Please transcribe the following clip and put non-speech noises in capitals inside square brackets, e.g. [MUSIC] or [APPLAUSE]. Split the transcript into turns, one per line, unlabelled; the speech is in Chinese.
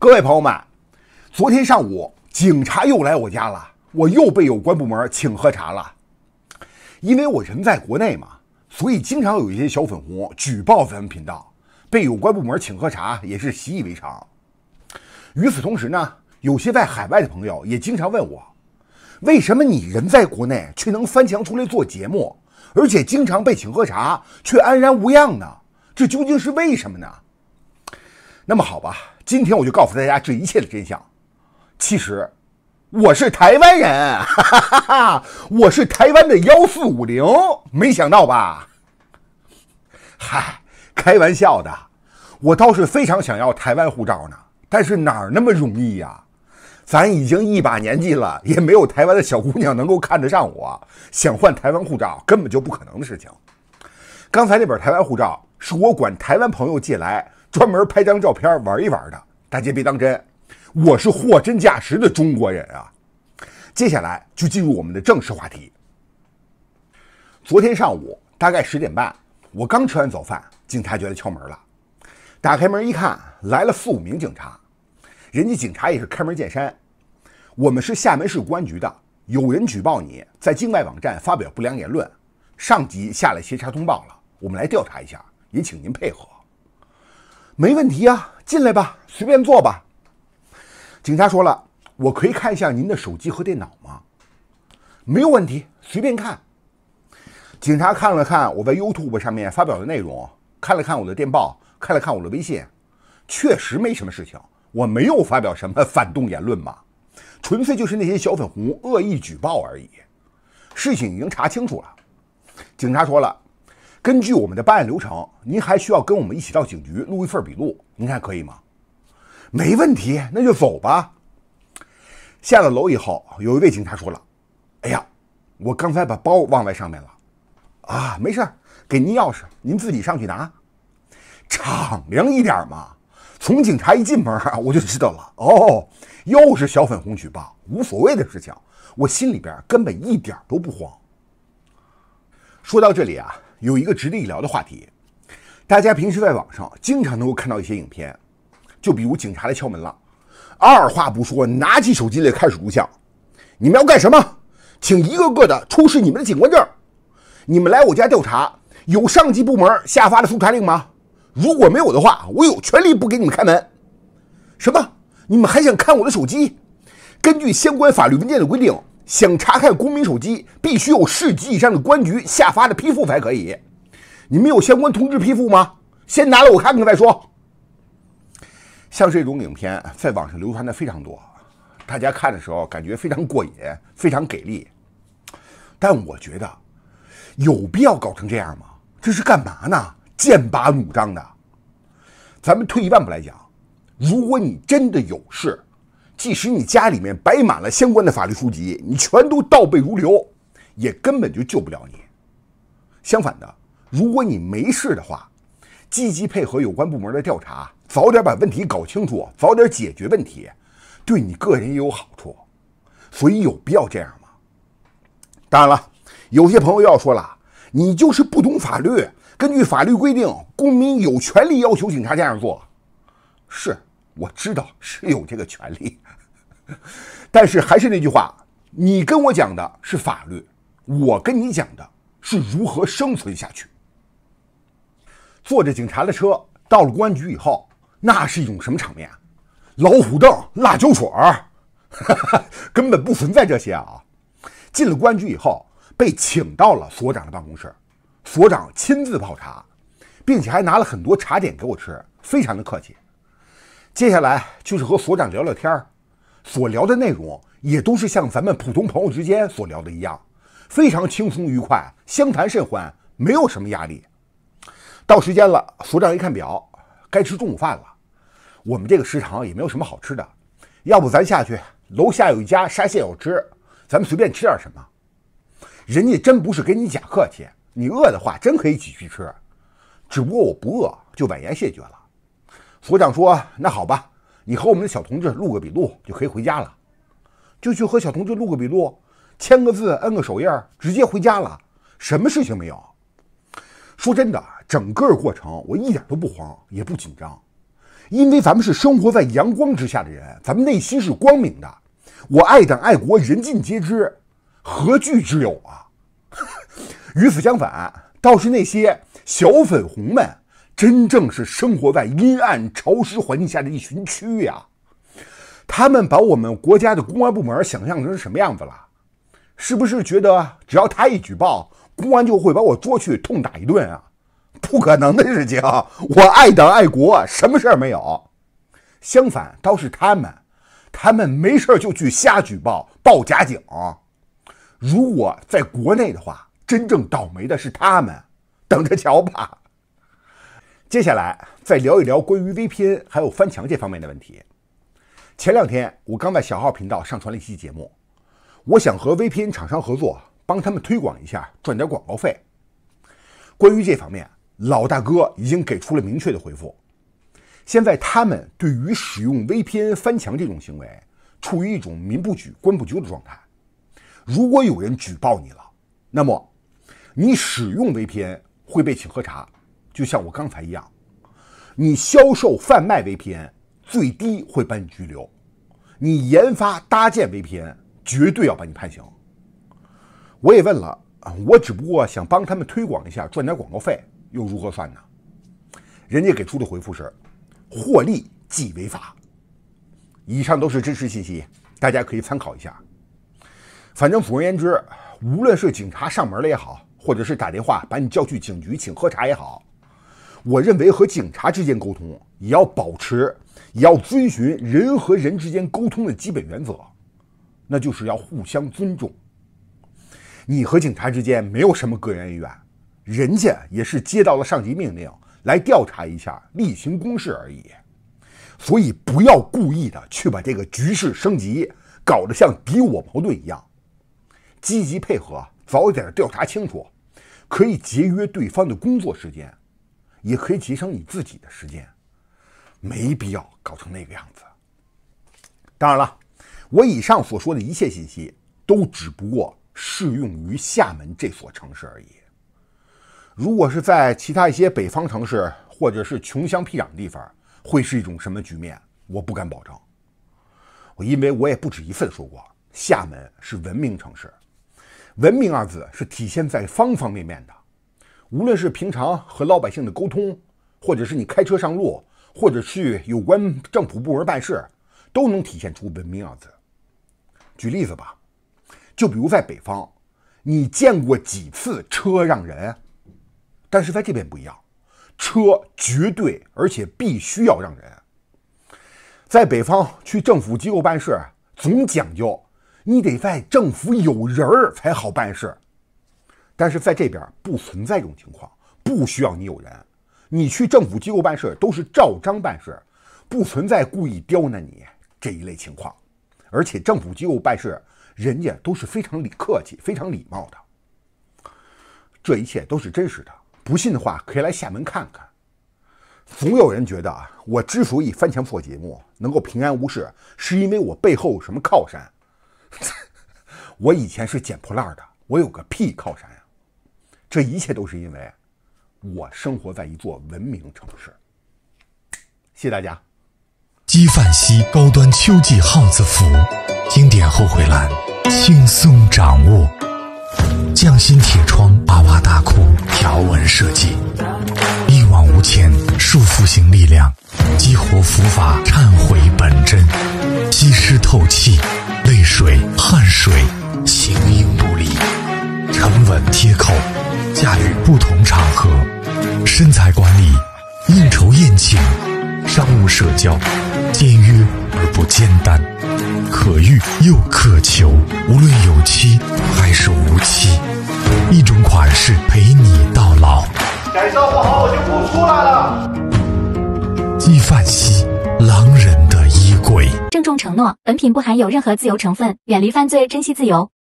各位朋友们，昨天上午警察又来我家了，我又被有关部门请喝茶了。因为我人在国内嘛，所以经常有一些小粉红举报咱们频道，被有关部门请喝茶也是习以为常。与此同时呢，有些在海外的朋友也经常问我，为什么你人在国内却能翻墙出来做节目，而且经常被请喝茶却安然无恙呢？这究竟是为什么呢？那么好吧。今天我就告诉大家这一切的真相。其实，我是台湾人，哈 [LAUGHS] 哈哈哈，我是台湾的幺四五零，没想到吧？嗨，开玩笑的。我倒是非常想要台湾护照呢，但是哪那么容易呀？咱已经一把年纪了，也没有台湾的小姑娘能够看得上我。想换台湾护照，根本就不可能的事情。刚才那本台湾护照是我管台湾朋友借来。专门拍张照片玩一玩的，大家别当真。我是货真价实的中国人啊！接下来就进入我们的正式话题。昨天上午大概十点半，我刚吃完早饭，警察就来敲门了。打开门一看，来了四五名警察。人家警察也是开门见山：“我们是厦门市公安局的，有人举报你在境外网站发表不良言论，上级下了协查通报了，我们来调查一下，也请您配合。”没问题呀，进来吧，随便坐吧。警察说了：“我可以看一下您的手机和电脑吗？”没有问题，随便看。警察看了看我在 YouTube 上面发表的内容，看了看我的电报，看了看我的微信，确实没什么事情，我没有发表什么反动言论嘛，纯粹就是那些小粉红恶意举报而已。事情已经查清楚了。警察说了。根据我们的办案流程，您还需要跟我们一起到警局录一份笔录，您看可以吗？没问题，那就走吧。下了楼以后，有一位警察说了：“哎呀，我刚才把包忘在上面了。”啊，没事儿，给您钥匙，您自己上去拿。敞亮一点嘛！从警察一进门，[LAUGHS] 我就知道了。哦，又是小粉红举报，无所谓的事情，我心里边根本一点都不慌。说到这里啊。有一个值得一聊的话题，大家平时在网上经常能够看到一些影片，就比如警察来敲门了，二话不说拿起手机来开始录像。你们要干什么？请一个个的出示你们的警官证。你们来我家调查，有上级部门下发的搜查令吗？如果没有的话，我有权利不给你们开门。什么？你们还想看我的手机？根据相关法律文件的规定。想查看公民手机，必须有市级以上的公安局下发的批复才可以。你们有相关通知批复吗？先拿来我看看再说。像这种影片在网上流传的非常多，大家看的时候感觉非常过瘾，非常给力。但我觉得有必要搞成这样吗？这是干嘛呢？剑拔弩张的。咱们退一万步来讲，如果你真的有事。即使你家里面摆满了相关的法律书籍，你全都倒背如流，也根本就救不了你。相反的，如果你没事的话，积极配合有关部门的调查，早点把问题搞清楚，早点解决问题，对你个人也有好处。所以有必要这样吗？当然了，有些朋友要说了，你就是不懂法律，根据法律规定，公民有权利要求警察这样做，是。我知道是有这个权利，[LAUGHS] 但是还是那句话，你跟我讲的是法律，我跟你讲的是如何生存下去。坐着警察的车到了公安局以后，那是一种什么场面？老虎凳、辣椒水，[LAUGHS] 根本不存在这些啊！进了公安局以后，被请到了所长的办公室，所长亲自泡茶，并且还拿了很多茶点给我吃，非常的客气。接下来就是和所长聊聊天儿，所聊的内容也都是像咱们普通朋友之间所聊的一样，非常轻松愉快，相谈甚欢，没有什么压力。到时间了，所长一看表，该吃中午饭了。我们这个食堂也没有什么好吃的，要不咱下去楼下有一家沙县小吃，咱们随便吃点什么。人家真不是给你假客气，你饿的话真可以一起去吃，只不过我不饿，就婉言谢绝了。所长说：“那好吧，你和我们的小同志录个笔录就可以回家了，就去和小同志录个笔录，签个字，摁个手印，直接回家了，什么事情没有？说真的，整个过程我一点都不慌，也不紧张，因为咱们是生活在阳光之下的人，咱们内心是光明的。我爱党爱国，人尽皆知，何惧之有啊？[LAUGHS] 与此相反，倒是那些小粉红们。”真正是生活在阴暗潮湿环境下的一群蛆呀！他们把我们国家的公安部门想象成什么样子了？是不是觉得只要他一举报，公安就会把我捉去痛打一顿啊？不可能的事情！我爱党爱国，什么事儿没有。相反倒是他们，他们没事儿就去瞎举报，报假警。如果在国内的话，真正倒霉的是他们，等着瞧吧。接下来再聊一聊关于 VPN 还有翻墙这方面的问题。前两天我刚在小号频道上传了一期节目，我想和 VPN 厂商合作，帮他们推广一下，赚点广告费。关于这方面，老大哥已经给出了明确的回复。现在他们对于使用 VPN 翻墙这种行为，处于一种“民不举，官不究”的状态。如果有人举报你了，那么你使用 VPN 会被请喝茶。就像我刚才一样，你销售贩卖 VPN，最低会把你拘留；你研发搭建 VPN，绝对要把你判刑。我也问了，我只不过想帮他们推广一下，赚点广告费，又如何算呢？人家给出的回复是：获利即违法。以上都是真实信息，大家可以参考一下。反正总而言之，无论是警察上门了也好，或者是打电话把你叫去警局请喝茶也好。我认为和警察之间沟通也要保持，也要遵循人和人之间沟通的基本原则，那就是要互相尊重。你和警察之间没有什么个人恩怨，人家也是接到了上级命令来调查一下，例行公事而已。所以不要故意的去把这个局势升级，搞得像敌我矛盾一样。积极配合，早点调查清楚，可以节约对方的工作时间。也可以节省你自己的时间，没必要搞成那个样子。当然了，我以上所说的一切信息都只不过适用于厦门这所城市而已。如果是在其他一些北方城市或者是穷乡僻壤的地方，会是一种什么局面？我不敢保证。我因为我也不止一次说过，厦门是文明城市，文明二字是体现在方方面面的。无论是平常和老百姓的沟通，或者是你开车上路，或者去有关政府部门办事，都能体现出文明样子。举例子吧，就比如在北方，你见过几次车让人？但是在这边不一样，车绝对而且必须要让人。在北方去政府机构办事，总讲究你得在政府有人儿才好办事。但是在这边不存在这种情况，不需要你有人，你去政府机构办事都是照章办事，不存在故意刁难你这一类情况，而且政府机构办事人家都是非常礼客气、非常礼貌的，这一切都是真实的。不信的话可以来厦门看看。总有人觉得啊，我之所以翻墙做节目能够平安无事，是因为我背后有什么靠山。[LAUGHS] 我以前是捡破烂的，我有个屁靠山。这一切都是因为我生活在一座文明城市。谢谢大家。姬梵希高端秋季耗子服，经典后悔蓝，轻松掌握。匠心铁窗，哇哇大哭，条纹设计，一往无前，束缚型力量，激活佛法。不同场合，身材管理，应酬宴请，商务社交，简约而不简单，可遇又可求。无论有期还是无期，一种款式陪你到老。改造不好我就不出来了。纪梵希，狼人的衣柜。郑重承诺，本品不含有任何自由成分。远离犯罪，珍惜自由。